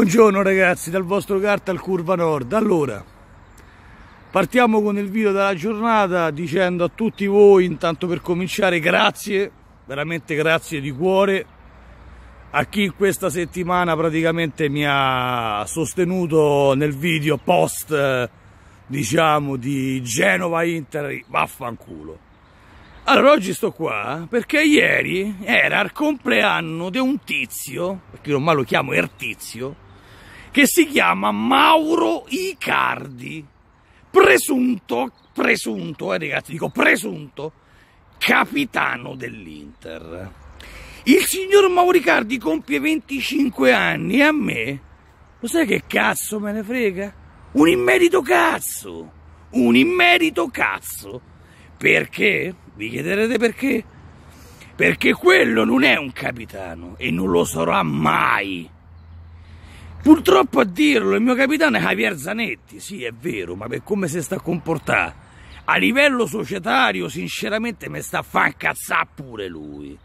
Buongiorno ragazzi dal vostro carta al Curva Nord. Allora, partiamo con il video della giornata dicendo a tutti voi, intanto per cominciare, grazie, veramente grazie di cuore a chi questa settimana praticamente mi ha sostenuto nel video post, diciamo, di Genova Inter, vaffanculo. Allora, oggi sto qua perché ieri era il compleanno di un tizio, perché ormai lo chiamo Ertizio, che si chiama Mauro Icardi, presunto, presunto, eh ragazzi, dico presunto, capitano dell'Inter. Il signor Mauro Icardi compie 25 anni e a me, lo sai che cazzo me ne frega? Un immerito cazzo! Un immerito cazzo! Perché? Vi chiederete perché? Perché quello non è un capitano e non lo sarà mai. Purtroppo a dirlo, il mio capitano è Javier Zanetti, sì è vero, ma per come si sta comportando. A livello societario, sinceramente, mi sta a far cazzare pure lui.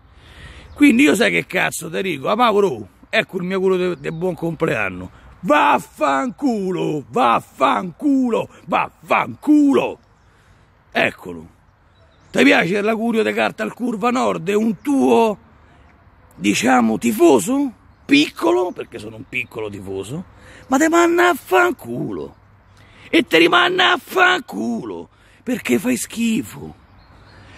Quindi io sai che cazzo ti dico, a ah, Mauro, ecco il mio culo del buon compleanno. Vaffanculo, vaffanculo, vaffanculo. Eccolo. Ti piace l'agurio di carta al Curva Nord? È un tuo, diciamo, tifoso? piccolo, perché sono un piccolo tifoso, ma te manna a fanculo. E te rimanna a fanculo, perché fai schifo.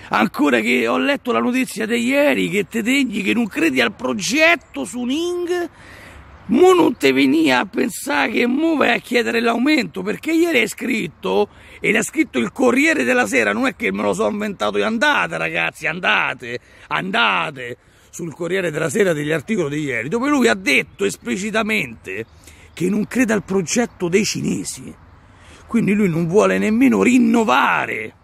Ancora che ho letto la notizia di ieri che te degni che non credi al progetto su Ning, mo non te venia a pensare che mo vai a chiedere l'aumento, perché ieri è scritto, e l'ha scritto il Corriere della Sera, non è che me lo so inventato io, andate ragazzi, andate, andate sul Corriere della Sera degli articoli di ieri, dove lui ha detto esplicitamente che non crede al progetto dei cinesi. Quindi lui non vuole nemmeno rinnovare.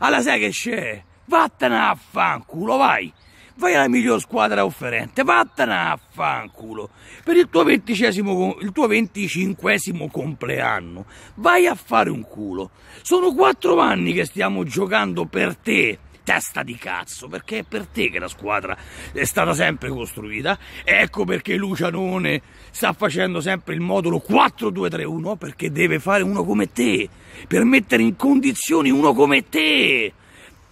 Alla sai che c'è? Vattene a fanculo, vai! Vai alla miglior squadra offerente, vattene a fanculo! Per il tuo, il tuo venticinquesimo compleanno, vai a fare un culo! Sono quattro anni che stiamo giocando per te! testa di cazzo, perché è per te che la squadra è stata sempre costruita. Ecco perché Lucianone sta facendo sempre il modulo 4-2-3-1, perché deve fare uno come te, per mettere in condizioni uno come te.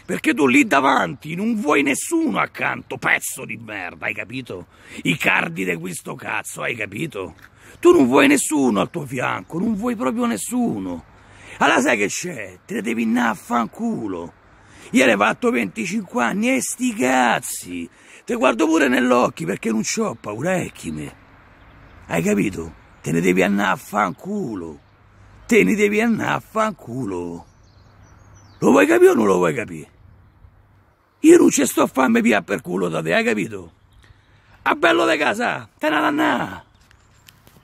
Perché tu lì davanti non vuoi nessuno accanto, pezzo di merda, hai capito? I cardi di questo cazzo, hai capito? Tu non vuoi nessuno al tuo fianco, non vuoi proprio nessuno. Allora sai che c'è? Te ne devi andare a fanculo. Ieri hai fatto 25 anni e eh, sti cazzi! Te guardo pure nell'occhio perché non c'ho paura, ecchime. Eh, hai capito? Te ne devi andare a fanculo. Te ne devi andare a fanculo. Lo vuoi capire o non lo vuoi capire? Io non ci sto a farmi via per culo da te, hai capito? A bello di casa, te ne andà.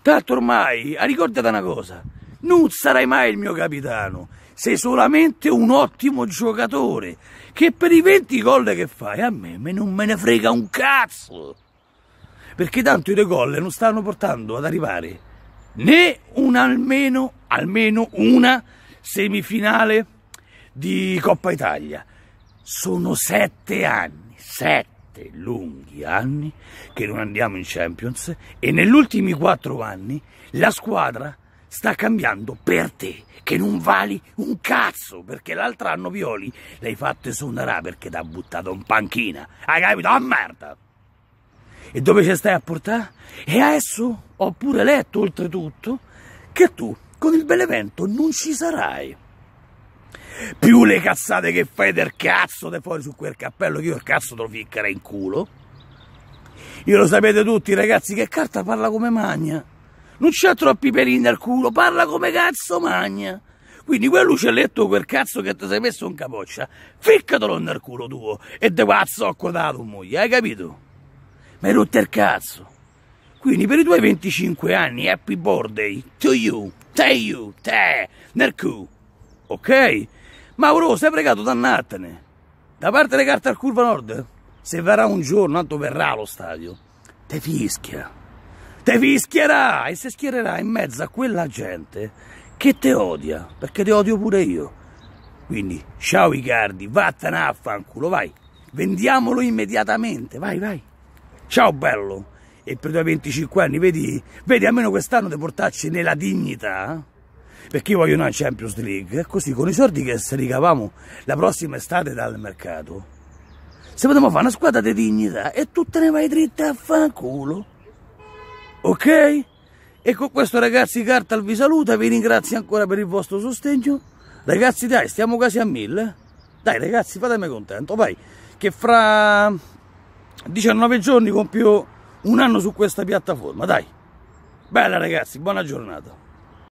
Tanto ormai, ricordate una cosa, non sarai mai il mio capitano sei solamente un ottimo giocatore, che per i 20 gol che fai a me, me non me ne frega un cazzo. Perché tanto i tuoi gol non stanno portando ad arrivare né un almeno, almeno una semifinale di Coppa Italia. Sono sette anni, sette lunghi anni che non andiamo in Champions e negli ultimi quattro anni la squadra sta cambiando per te, che non vali un cazzo, perché l'altro anno Violi l'hai fatto esonerà perché ti ha buttato in panchina. Hai capito? A merda! E dove ci stai a portare? E adesso ho pure letto, oltretutto, che tu con il Benevento non ci sarai. Più le cazzate che fai del cazzo di fuori su quel cappello, che io il cazzo te lo ficcherei in culo. Io lo sapete tutti, ragazzi, che carta parla come magna non c'ha troppi pelini nel culo, parla come cazzo magna. Quindi quell'uccelletto, quel cazzo che ti sei messo in capoccia, ficcatelo nel culo tuo e te pazzo a quota tua moglie, hai capito? Ma hai rotto il cazzo. Quindi per i tuoi 25 anni, happy birthday to you, te you, te, nel culo, ok? Mauro, sei pregato dannatene. Da parte delle carte al curva nord, se verrà un giorno, tanto verrà allo stadio, te fischia devi schierare e si schiererà in mezzo a quella gente che te odia, perché te odio pure io. Quindi, ciao Icardi, vattene a fanculo, vai, vendiamolo immediatamente, vai, vai. Ciao bello, e per i tuoi 25 anni, vedi, vedi almeno quest'anno di portarci nella dignità, perché io voglio una Champions League, così con i soldi che se ricavamo la prossima estate dal mercato, se potremmo fare una squadra di dignità e tu te ne vai dritta a fanculo ok? E con questo ragazzi Cartal vi saluta, vi ringrazio ancora per il vostro sostegno. Ragazzi dai, stiamo quasi a mille. Dai ragazzi, fatemi contento, vai, che fra 19 giorni compio un anno su questa piattaforma, dai. Bella ragazzi, buona giornata.